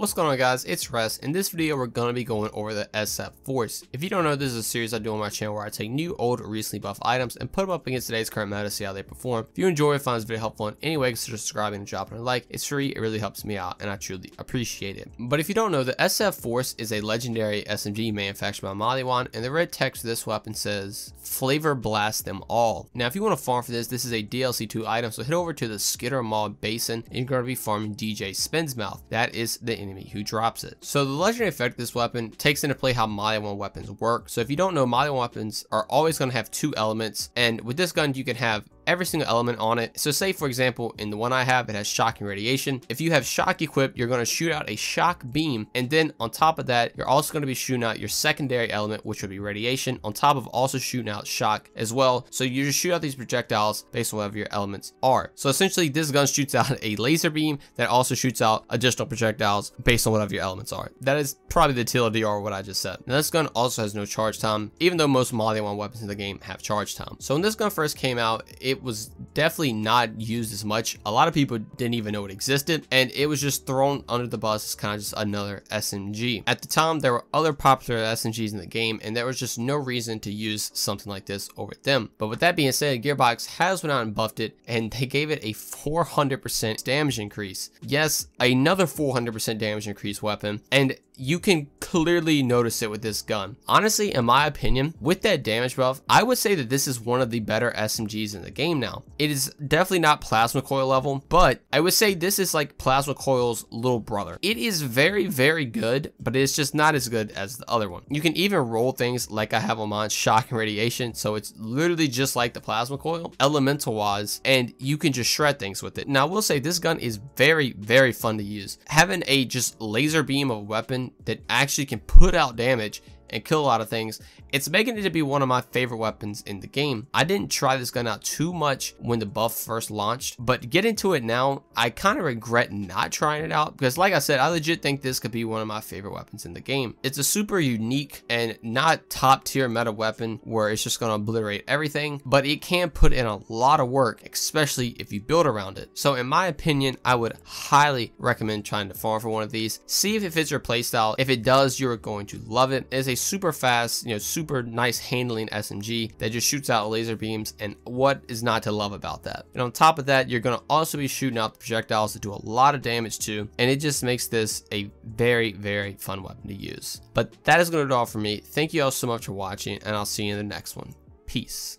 What's going on guys, it's Russ. In this video, we're going to be going over the SF Force. If you don't know, this is a series I do on my channel where I take new, old, recently buffed items and put them up against today's current meta to see how they perform. If you enjoy find this video helpful in any way, consider subscribing and dropping a like. It's free, it really helps me out, and I truly appreciate it. But if you don't know, the SF Force is a legendary SMG manufactured by Maliwan, and the red text for this weapon says, Flavor Blast Them All. Now, if you want to farm for this, this is a DLC 2 item, so head over to the Skidder Basin, and you're going to be farming DJ Spin's Mouth. That is the enemy who drops it. So the legendary effect of this weapon takes into play how Mile 1 weapons work. So if you don't know, Mile 1 weapons are always going to have two elements. And with this gun, you can have every single element on it. So say for example, in the one I have, it has shock and radiation. If you have shock equipped, you're gonna shoot out a shock beam. And then on top of that, you're also gonna be shooting out your secondary element, which would be radiation, on top of also shooting out shock as well. So you just shoot out these projectiles based on whatever your elements are. So essentially this gun shoots out a laser beam that also shoots out additional projectiles based on whatever your elements are. That is probably the TLDR or what I just said. Now this gun also has no charge time, even though most Mali 1 weapons in the game have charge time. So when this gun first came out, it it was definitely not used as much. A lot of people didn't even know it existed, and it was just thrown under the bus as kind of just another SMG. At the time, there were other popular SMGs in the game, and there was just no reason to use something like this over them. But with that being said, Gearbox has went out and buffed it, and they gave it a 400% damage increase. Yes, another 400% damage increase weapon, and you can clearly notice it with this gun. Honestly, in my opinion, with that damage buff, I would say that this is one of the better SMGs in the game now. It is definitely not plasma coil level, but I would say this is like plasma coil's little brother. It is very, very good, but it's just not as good as the other one. You can even roll things like I have a mod shock and radiation, so it's literally just like the plasma coil, elemental wise, and you can just shred things with it. Now, I will say this gun is very, very fun to use. Having a just laser beam of a weapon that actually can put out damage and kill a lot of things. It's making it to be one of my favorite weapons in the game. I didn't try this gun out too much when the buff first launched, but get into it now, I kind of regret not trying it out because like I said, I legit think this could be one of my favorite weapons in the game. It's a super unique and not top tier meta weapon where it's just going to obliterate everything, but it can put in a lot of work, especially if you build around it. So in my opinion, I would highly recommend trying to farm for one of these. See if it fits your playstyle. If it does, you're going to love it. It's a super fast, you know, super nice handling SMG that just shoots out laser beams. And what is not to love about that? And on top of that, you're going to also be shooting out the projectiles that do a lot of damage too. And it just makes this a very, very fun weapon to use. But that is going to do all for me. Thank you all so much for watching and I'll see you in the next one. Peace.